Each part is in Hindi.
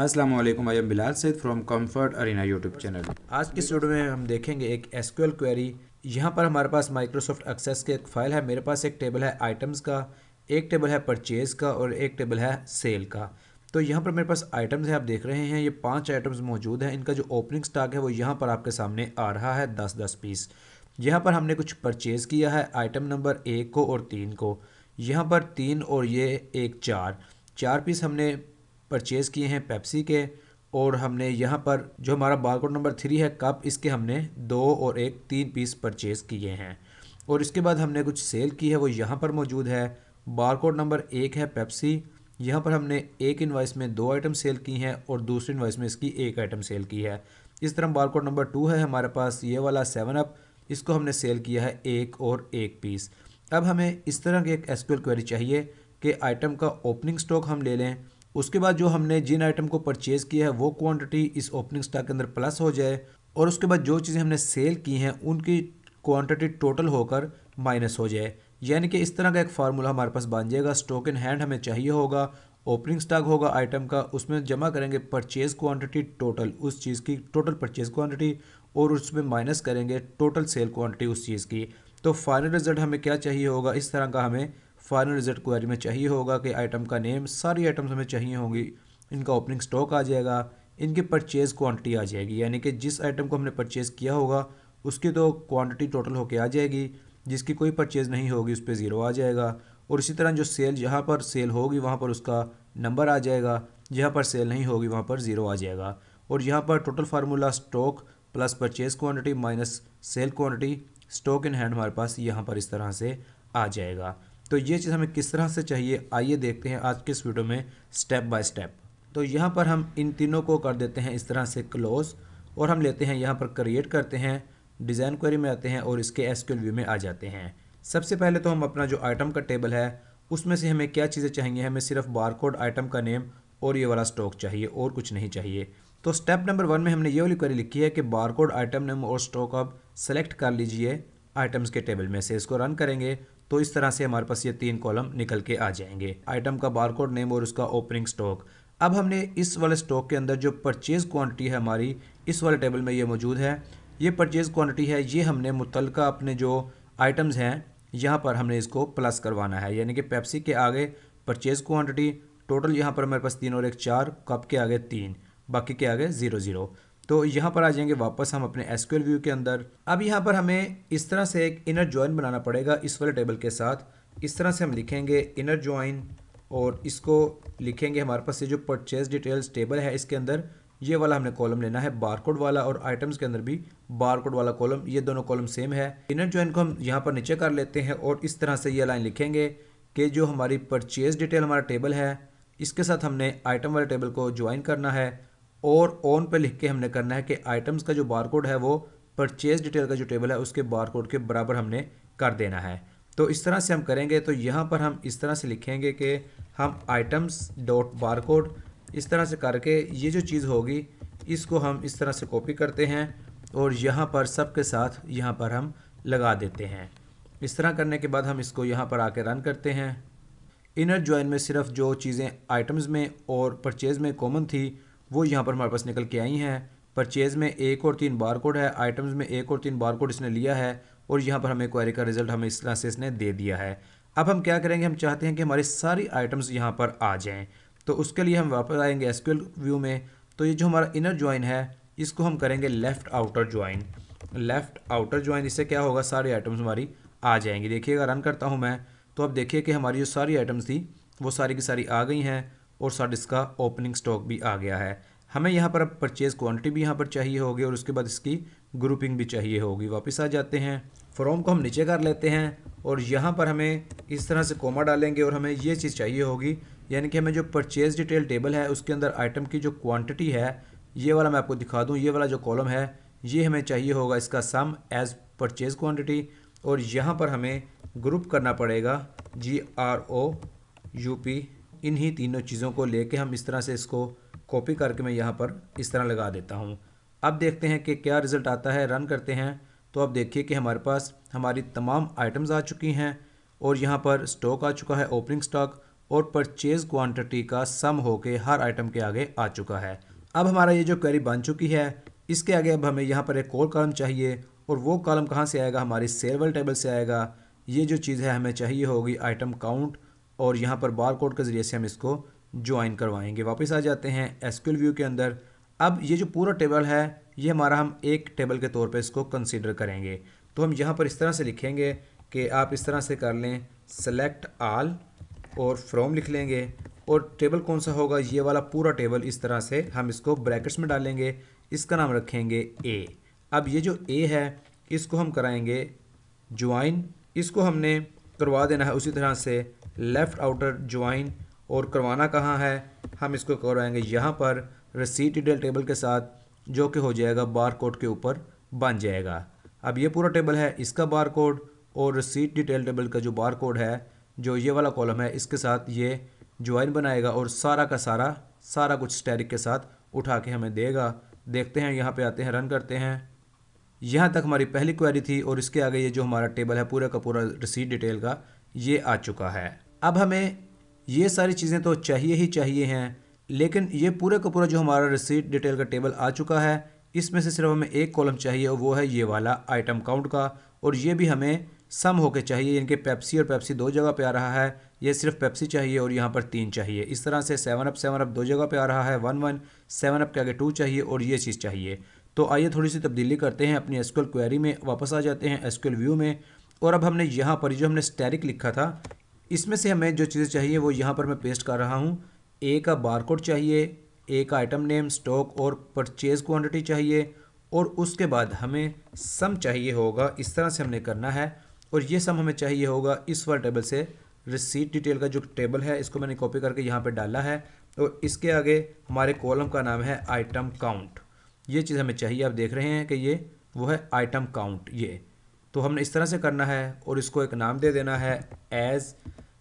अस्सलाम वालेकुम I am Bilal Saeed from comfort arena YouTube channel आज की स्टूडियो में हम देखेंगे एक एसक्यूएल क्वेरी यहाँ पर हमारे पास माइक्रोसॉफ्ट एक्सेस की एक फ़ाइल है मेरे पास एक टेबल है आइटम्स का एक टेबल है परचेज़ का और एक टेबल है सेल का तो यहाँ पर मेरे पास आइटम्स हैं आप देख रहे हैं ये पाँच आइटम्स मौजूद हैं इनका जो ओपनिंग स्टॉक है वो यहाँ पर आपके सामने आ रहा है दस दस पीस यहाँ पर हमने कुछ परचेज़ किया है आइटम नंबर एक को और तीन को यहाँ पर तीन और ये एक चार चार पीस हमने परचेज़ किए हैं पेप्सी के और हमने यहाँ पर जो हमारा बारकोड नंबर थ्री है कप इसके हमने दो और एक तीन पीस परचेज़ किए हैं और इसके बाद हमने कुछ सेल की है वो यहाँ पर मौजूद है बारकोड नंबर एक है पेप्सी यहाँ पर हमने एक इन्वाइस में दो आइटम सेल की हैं और दूसरी इन्वाइस में इसकी एक आइटम सेल की है इस तरह बारकोड नंबर टू है हमारे पास ये वाला सेवन अप इसको हमने सेल किया है एक और एक पीस अब हमें इस तरह की एक एस क्वेरी चाहिए कि आइटम का ओपनिंग स्टॉक हम ले लें उसके बाद जो हमने जिन आइटम को परचेज़ किया है वो क्वांटिटी इस ओपनिंग स्टॉक के अंदर प्लस हो जाए और उसके बाद जो चीज़ें हमने सेल की हैं उनकी क्वांटिटी टोटल होकर माइनस हो जाए यानी कि इस तरह का एक फार्मूला हमारे पास बन जाएगा स्टॉक इन हैंड हमें चाहिए होगा ओपनिंग स्टॉक होगा आइटम का उसमें जमा करेंगे परचेज़ क्वान्टिटी टोटल उस चीज़ की टोटल परचेज़ क्वान्टिटी और उसमें माइनस करेंगे टोटल सेल क्वान्टिटी उस चीज़ की तो फाइनल रिजल्ट हमें क्या चाहिए होगा इस तरह का हमें फाइनल रिजल्ट क्वेरी में चाहिए होगा कि आइटम का नेम सारी आइटम्स हमें चाहिए होंगी इनका ओपनिंग स्टॉक आ जाएगा इनकी परचेज़ क्वांटिटी आ जाएगी यानी कि जिस आइटम को हमने परचेज़ किया होगा उसकी तो क्वांटिटी टोटल होके आ जाएगी जिसकी कोई परचेज़ नहीं होगी उस पर ज़ीरो आ जाएगा और इसी तरह जो सेल जहाँ पर सेल होगी वहाँ पर उसका नंबर आ जाएगा जहाँ पर सेल नहीं होगी वहाँ पर ज़ीरो आ जाएगा और यहाँ पर total formula stock plus purchase quantity minus sale quantity stock in hand हमारे पास यहाँ पर इस तरह से आ जाएगा तो ये चीज़ हमें किस तरह से चाहिए आइए देखते हैं आज के इस वीडियो में स्टेप बाय स्टेप तो यहाँ पर हम इन तीनों को कर देते हैं इस तरह से क्लोज और हम लेते हैं यहाँ पर क्रिएट करते हैं डिज़ाइन क्वेरी में आते हैं और इसके एस व्यू में आ जाते हैं सबसे पहले तो हम अपना जो आइटम का टेबल है उसमें से हमें क्या चीज़ें चाहिए हमें सिर्फ बारकोड आइटम का नेम और ये वाला स्टॉक चाहिए और कुछ नहीं चाहिए तो स्टेप नंबर वन में हमने ये वाली क्वेरी लिखी है कि बारकोड आइटम नेम और स्टॉक आप सेलेक्ट कर लीजिए आइटम्स के टेबल में से इसको रन करेंगे तो इस तरह से हमारे पास ये तीन कॉलम निकल के आ जाएंगे आइटम का बारकोड नेम और उसका ओपनिंग स्टॉक अब हमने इस वाले स्टॉक के अंदर जो परचेज़ क्वांटिटी है हमारी इस वाले टेबल में ये मौजूद है ये परचेज़ क्वांटिटी है ये हमने मुतल अपने जो आइटम्स हैं यहाँ पर हमने इसको प्लस करवाना है यानी कि पेप्सी के आगे परचेज़ क्वान्टिटी टोटल यहाँ पर हमारे पास तीन और एक चार कप के आगे तीन बाकी के आगे ज़ीरो ज़ीरो तो यहाँ पर आ जाएंगे वापस हम अपने एसक्यूएल व्यू के अंदर अब यहाँ पर हमें इस तरह से एक इनर ज्वाइन बनाना पड़ेगा इस वाले टेबल के साथ इस तरह से हम लिखेंगे इनर ज्वाइन और इसको लिखेंगे हमारे पास ये जो परचेज डिटेल्स टेबल है इसके अंदर ये वाला हमने कॉलम लेना है बारकोड वाला और आइटम्स के अंदर भी बारकोड वाला कॉलम ये दोनों कॉलम सेम है इनर ज्वाइन को हम यहाँ पर नीचे कर लेते हैं और इस तरह से ये लाइन लिखेंगे कि जो हमारी परचेज डिटेल हमारा टेबल है इसके साथ हमने आइटम वाले टेबल को ज्वाइन करना है और ऑन पे लिख के हमने करना है कि आइटम्स का जो बारकोड है वो परचेज डिटेल का जो टेबल है उसके बारकोड के बराबर हमने कर देना है तो इस तरह से हम करेंगे तो यहाँ पर हम इस तरह से लिखेंगे कि हम आइटम्स डॉट बार इस तरह से करके ये जो चीज़ होगी इसको हम इस तरह से कॉपी करते हैं और यहाँ पर सब के साथ यहाँ पर हम लगा देते हैं इस तरह करने के बाद हम इसको यहाँ पर आके रन करते हैं इनर ज्वाइन में सिर्फ जो चीज़ें आइटम्स में और परचेज़ में कॉमन थी वो यहाँ पर हमारे पास निकल के आई हैं परचेज़ में एक और तीन बार कोड है आइटम्स में एक और तीन बार कोड इसने लिया है और यहाँ पर हमें क्वारी का रिजल्ट हमें इस तरह से इसने दे दिया है अब हम क्या करेंगे हम चाहते हैं कि हमारी सारी आइटम्स यहाँ पर आ जाएँ तो उसके लिए हम वापस आएंगे एस व्यू में तो ये जो हमारा इनर ज्वाइन है इसको हम करेंगे left outer join left outer join इससे क्या होगा सारी आइटम्स हमारी आ जाएंगी देखिएगा रन करता हूँ मैं तो अब देखिए कि हमारी जो सारी आइटम्स थी वो सारी की सारी आ गई हैं और साथ इसका ओपनिंग स्टॉक भी आ गया है हमें यहाँ पर अब परचेज़ क्वान्टिटी भी यहाँ पर चाहिए होगी और उसके बाद इसकी ग्रुपिंग भी चाहिए होगी वापस आ जाते हैं फॉर्म को हम नीचे कर लेते हैं और यहाँ पर हमें इस तरह से कोमा डालेंगे और हमें ये चीज़ चाहिए होगी यानी कि हमें जो परचेज़ डिटेल टेबल है उसके अंदर आइटम की जो क्वांटिटी है ये वाला मैं आपको दिखा दूँ ये वाला जो कॉलम है ये हमें चाहिए होगा इसका सम एज़ परचेज़ क्वान्टिटी और यहाँ पर हमें ग्रुप करना पड़ेगा G R O U P इन्हीं तीनों चीज़ों को लेके हम इस तरह से इसको कॉपी करके मैं यहाँ पर इस तरह लगा देता हूँ अब देखते हैं कि क्या रिज़ल्ट आता है रन करते हैं तो अब देखिए कि हमारे पास हमारी तमाम आइटम्स आ चुकी हैं और यहाँ पर स्टॉक आ चुका है ओपनिंग स्टॉक और परचेज़ क्वान्टिटी का सम के हर आइटम के आगे आ चुका है अब हमारा ये जो क्वेरी बन चुकी है इसके आगे अब हमें यहाँ पर एक और कॉलम चाहिए और वो कॉलम कहाँ से आएगा हमारी सेल टेबल से आएगा ये जो चीज़ है हमें चाहिए होगी आइटम काउंट और यहाँ पर बार कोड के ज़रिए से हम इसको ज्वाइन करवाएंगे वापस आ जाते हैं एसक्यूल व्यू के अंदर अब ये जो पूरा टेबल है ये हमारा हम एक टेबल के तौर पे इसको कंसीडर करेंगे तो हम यहाँ पर इस तरह से लिखेंगे कि आप इस तरह से कर लें सेलेक्ट आल और फ्रॉम लिख लेंगे और टेबल कौन सा होगा ये वाला पूरा टेबल इस तरह से हम इसको ब्रैकेट्स में डालेंगे इसका नाम रखेंगे ए अब ये जो ए है इसको हम कराएँगे ज्वाइन इसको हमने करवा देना है उसी तरह से लेफ़्ट आउटर ज्वाइन और करवाना कहाँ है हम इसको करवाएंगे यहाँ पर रसीद डिटेल टेबल के साथ जो कि हो जाएगा बार कोड के ऊपर बन जाएगा अब ये पूरा टेबल है इसका बार कोड और रसीद डिटेल टेबल का जो बार कोड है जो ये वाला कॉलम है इसके साथ ये ज्वाइन बनाएगा और सारा का सारा सारा कुछ स्टेरिक के साथ उठा के हमें देगा देखते हैं यहाँ पे आते हैं रन करते हैं यहाँ तक हमारी पहली क्वेरी थी और इसके आगे ये जो हमारा टेबल है पूरा का पूरा रसीद डिटेल का ये आ चुका है अब हमें ये सारी चीज़ें तो चाहिए ही चाहिए हैं लेकिन ये पूरे का पूरा जो हमारा रिसीट डिटेल का टेबल आ चुका है इसमें से सिर्फ हमें एक कॉलम चाहिए और वो है ये वाला आइटम काउंट का और ये भी हमें सम होके चाहिए इनके पेप्सी और पेप्सी दो जगह पे आ रहा है ये सिर्फ पेप्सी चाहिए और यहाँ पर तीन चाहिए इस तरह से सेवन अप सेवन अप दो जगह पे आ रहा है वन वन सेवन अप के आगे टू चाहिए और ये चीज़ चाहिए तो आइए थोड़ी सी तब्दीली करते हैं अपनी एसक्यूएल क्वेरी में वापस आ जाते हैं एसक्यूएल व्यू में और अब हमने यहाँ पर जो हमने स्टेरिक लिखा था इसमें से हमें जो चीज़ें चाहिए वो यहाँ पर मैं पेस्ट कर रहा हूँ ए का बारकोड चाहिए ए का आइटम नेम स्टॉक और परचेज़ क्वांटिटी चाहिए और उसके बाद हमें सम चाहिए होगा इस तरह से हमने करना है और ये सम हमें चाहिए होगा इस वाले टेबल से रिसीट डिटेल का जो टेबल है इसको मैंने कॉपी करके यहाँ पर डाला है और इसके आगे हमारे कॉलम का नाम है आइटम काउंट ये चीज़ हमें चाहिए आप देख रहे हैं कि ये वो है आइटम काउंट ये तो हमने इस तरह से करना है और इसको एक नाम दे देना है एज़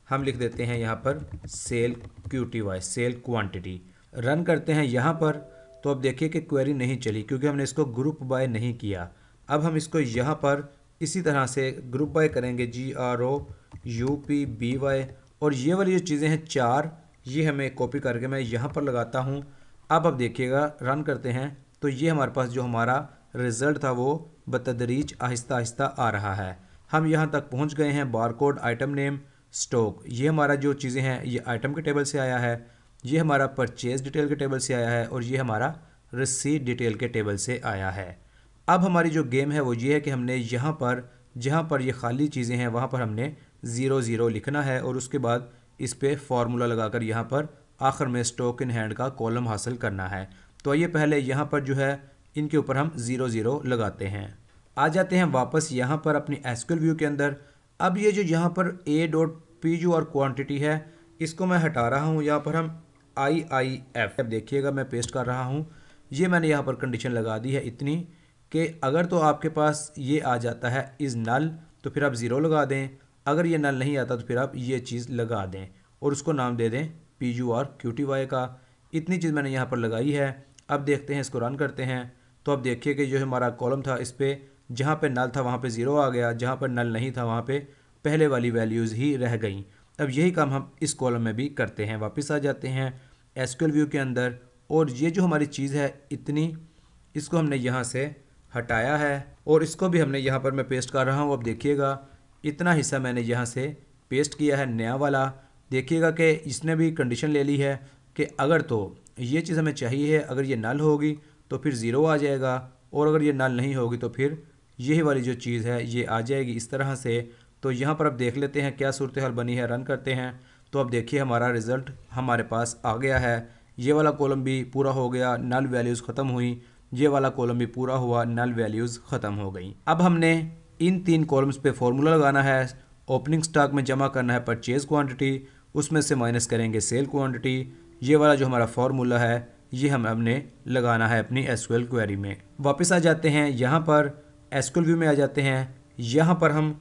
हम लिख देते हैं यहाँ पर sale Q T Y sale quantity run करते हैं यहाँ पर तो अब देखिए कि क्वेरी नहीं चली क्योंकि हमने इसको ग्रुप बाय नहीं किया अब हम इसको यहाँ पर इसी तरह से ग्रुप बाय करेंगे G R O U P B Y और ये वाली जो चीज़ें हैं चार ये हमें कॉपी करके मैं यहाँ पर लगाता हूँ अब अब देखिएगा रन करते हैं तो ये हमारे पास जो हमारा रिज़ल्ट था वो बतदरीज आहिस्ता आहिस्ता आ रहा है हम यहाँ तक पहुँच गए हैं बारकोड आइटम नेम स्टॉक ये हमारा जो चीज़ें हैं ये आइटम के टेबल से आया है ये हमारा परचेज डिटेल के टेबल से आया है और ये हमारा रिसीट डिटेल के टेबल से आया है अब हमारी जो गेम है वो ये है कि हमने यहाँ पर जहाँ पर ये खाली चीज़ें हैं वहाँ पर हमने ज़ीरो ज़ीरो लिखना है और उसके बाद इस पर फार्मूला लगाकर यहाँ पर आखिर में स्टॉक इन हैंड का कॉलम हासिल करना है तो आइए पहले यहाँ पर जो है इनके ऊपर हम ज़ीरो ज़ीरो लगाते हैं आ जाते हैं वापस यहाँ पर अपनी एसक्यूएल व्यू के अंदर अब ये जो यहाँ पर ए डॉट पी जो और क्वान्टिटी है इसको मैं हटा रहा हूँ यहाँ पर हम आई आई एफ अब देखिएगा मैं पेस्ट कर रहा हूँ ये मैंने यहाँ पर कंडीशन लगा दी है इतनी कि अगर तो आपके पास ये आ जाता है इज़ नल तो फिर आप ज़ीरो लगा दें अगर ये नल नहीं आता तो फिर आप ये चीज़ लगा दें और उसको नाम दे दें P U R Q T Y का इतनी चीज़ मैंने यहाँ पर लगाई है अब देखते हैं इसको रन करते हैं तो आप देखिए कि जो हमारा कॉलम था इस पर जहाँ पर नल था वहाँ पर ज़ीरो आ गया जहाँ पर नल नहीं था वहाँ पर पहले वाली वैल्यूज़ ही रह गई अब यही काम हम इस कॉलम में भी करते हैं वापस आ जाते हैं एसक्यूल व्यू के अंदर और ये जो हमारी चीज़ है इतनी इसको हमने यहाँ से हटाया है और इसको भी हमने यहाँ पर मैं पेस्ट कर रहा हूँ अब देखिएगा इतना हिस्सा मैंने यहाँ से पेस्ट किया है नया वाला देखिएगा कि इसने भी कंडीशन ले ली है कि अगर तो ये चीज़ हमें चाहिए अगर ये नल होगी तो फिर ज़ीरो आ जाएगा और अगर ये नल नहीं होगी तो फिर यही वाली जो चीज़ है ये आ जाएगी इस तरह से तो यहाँ पर आप देख लेते हैं क्या सूरत हाल बनी है रन करते हैं तो अब देखिए हमारा रिज़ल्ट हमारे पास आ गया है ये वाला कॉलम भी पूरा हो गया नल वैल्यूज़ ख़त्म हुई ये वाला कॉलम भी पूरा हुआ नल वैल्यूज़ ख़त्म हो गई अब हमने इन तीन कॉलम्स पे फार्मूला लगाना है ओपनिंग स्टॉक में जमा करना है परचेज़ क्वांटिटी उसमें से माइनस करेंगे सेल क्वांटिटी ये वाला जो हमारा फार्मूला है ये हम हमने लगाना है अपनी एस क्वेरी में वापस आ जाते हैं यहाँ पर एस व्यू में आ जाते हैं यहाँ पर हम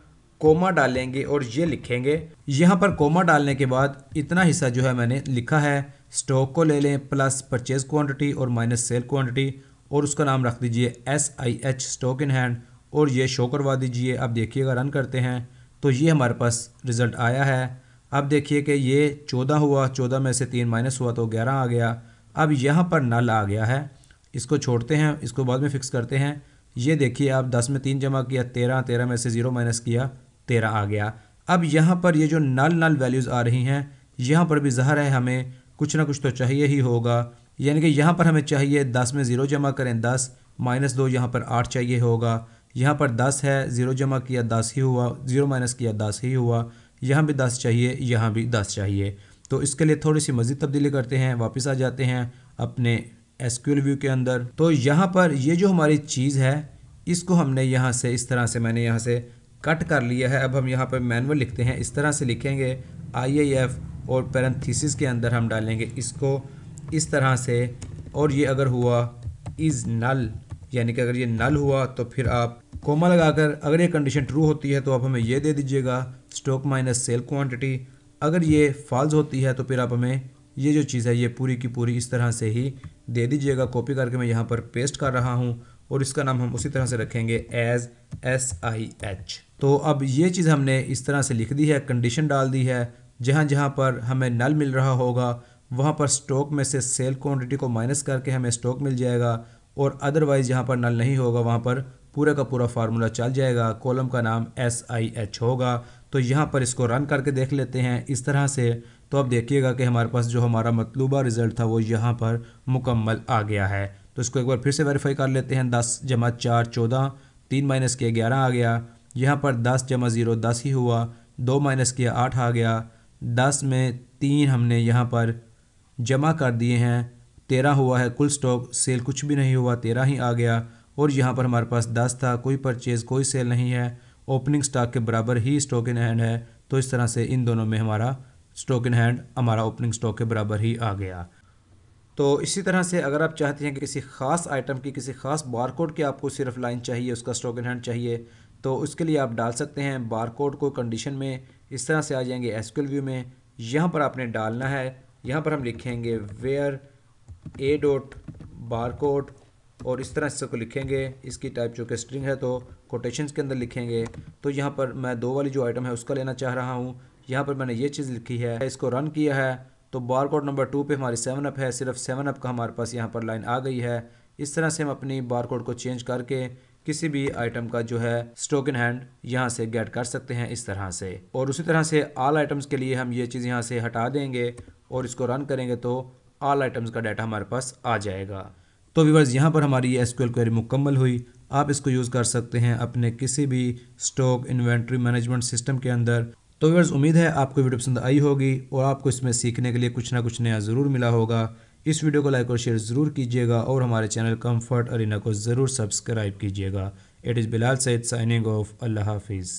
कोमा डालेंगे और ये लिखेंगे यहाँ पर कोमा डालने के बाद इतना हिस्सा जो है मैंने लिखा है स्टॉक को ले लें प्लस परचेज क्वांटिटी और माइनस सेल क्वांटिटी और उसका नाम रख दीजिए S I H stock in hand और ये शो करवा दीजिए अब देखिएगा रन करते हैं तो ये हमारे पास रिज़ल्ट आया है अब देखिए कि ये चौदह हुआ चौदह में से तीन माइनस हुआ तो ग्यारह आ गया अब यहाँ पर नल आ गया है इसको छोड़ते हैं इसको बाद में फिक्स करते हैं ये देखिए आप दस में तीन जमा किया तेरह तेरह में से ज़ीरो माइनस किया तेरह आ गया अब यहाँ पर ये जो नल नल वैल्यूज़ आ रही हैं यहाँ पर भी ज़हर है हमें कुछ ना कुछ तो चाहिए ही होगा यानी कि यहाँ पर हमें चाहिए दस में ज़ीरो जमा करें दस माइनस दो यहाँ पर आठ चाहिए होगा यहाँ पर दस है ज़ीरो जमा किया दस ही हुआ ज़ीरो माइनस किया दस ही हुआ यहाँ भी दस चाहिए यहाँ भी दस चाहिए तो इसके लिए थोड़ी सी मज़ीद तब्दीली करते हैं वापस आ जाते हैं अपने एस व्यू के अंदर तो यहाँ पर ये जो हमारी चीज़ है इसको हमने यहाँ से इस तरह से मैंने यहाँ से कट कर लिया है अब हम यहाँ पर मैनुअल लिखते हैं इस तरह से लिखेंगे आई और पैरेंथीसिस के अंदर हम डालेंगे इसको इस तरह से और ये अगर हुआ इज़ नल यानी कि अगर ये नल हुआ तो फिर आप कोमा लगाकर अगर ये कंडीशन ट्रू होती है तो आप हमें ये दे दीजिएगा स्टॉक माइनस सेल क्वांटिटी अगर ये फॉल्स होती है तो फिर आप हमें ये जो चीज़ है ये पूरी की पूरी इस तरह से ही दे दीजिएगा कॉपी करके मैं यहाँ पर पेस्ट कर रहा हूँ और इसका नाम हम उसी तरह से रखेंगे एज एस आई एच तो अब ये चीज़ हमने इस तरह से लिख दी है कंडीशन डाल दी है जहाँ जहाँ पर हमें नल मिल रहा होगा वहाँ पर स्टॉक में से सेल क्वांटिटी को माइनस करके हमें स्टॉक मिल जाएगा और अदरवाइज़ जहाँ पर नल नहीं होगा वहाँ पर पूरा का पूरा फार्मूला चल जाएगा कॉलम का नाम एस आई एच होगा तो यहाँ पर इसको रन करके देख लेते हैं इस तरह से तो अब देखिएगा कि हमारे पास जो हमारा मतलूबा रिज़ल्ट था वो यहाँ पर मुकम्मल आ गया है तो इसको एक बार फिर से वेरीफाई कर लेते हैं दस जमा चार चौदह तीन माइनस किया ग्यारह आ गया यहाँ पर दस जमा ज़ीरो दस ही हुआ दो माइनस किया आठ आ गया दस में तीन हमने यहाँ पर जमा कर दिए हैं तेरह हुआ है कुल स्टॉक सेल कुछ भी नहीं हुआ तेरह ही आ गया और यहाँ पर हमारे पास दस था कोई परचेज़ कोई सेल नहीं है ओपनिंग स्टॉक के बराबर ही स्टॉक इन हैंड है तो इस तरह से इन दोनों में हमारा स्टॉक इन हैंड हमारा ओपनिंग स्टॉक के बराबर ही आ गया तो इसी तरह से अगर आप चाहते हैं कि किसी ख़ास आइटम की किसी ख़ास बार कोड की आपको सिर्फ लाइन चाहिए उसका स्टॉक इन हैंड चाहिए तो उसके लिए आप डाल सकते हैं बार कोड को कंडीशन में इस तरह से आ जाएंगे एसक्यूल व्यू में यहाँ पर आपने डालना है यहाँ पर हम लिखेंगे where A dot barcode और इस तरह से इसको लिखेंगे इसकी टाइप जो कि स्ट्रिंग है तो कोटेशंस के अंदर लिखेंगे तो यहाँ पर मैं दो वाली जो आइटम है उसका लेना चाह रहा हूँ यहाँ पर मैंने ये चीज़ लिखी है इसको रन किया है तो बार कोड नंबर टू पे हमारी सेवन अप है सिर्फ सेवन अप का हमारे पास यहाँ पर लाइन आ गई है इस तरह से हम अपनी बार कोड को चेंज करके किसी भी आइटम का जो है स्टोक इन हैंड यहाँ से गेट कर सकते हैं इस तरह से और उसी तरह से आल आइटम्स के लिए हम ये चीज़ यहाँ से हटा देंगे और इसको रन करेंगे तो आल आइटम्स का डाटा हमारे पास आ जाएगा तो व्यवर्स यहाँ पर हमारी एस क्वेरी मुकम्मल हुई आप इसको यूज़ कर सकते हैं अपने किसी भी स्टॉक इन्वेंट्री मैनेजमेंट सिस्टम के अंदर तो व्यवर्स उम्मीद है आपको वीडियो पसंद आई होगी और आपको इसमें सीखने के लिए कुछ ना कुछ नया ज़रूर मिला होगा इस वीडियो को लाइक और शेयर ज़रूर कीजिएगा और हमारे चैनल कम्फर्ट अरिना को ज़रूर सब्सक्राइब कीजिएगा it is Bilal Saeed signing off अल्लाह हाफिज़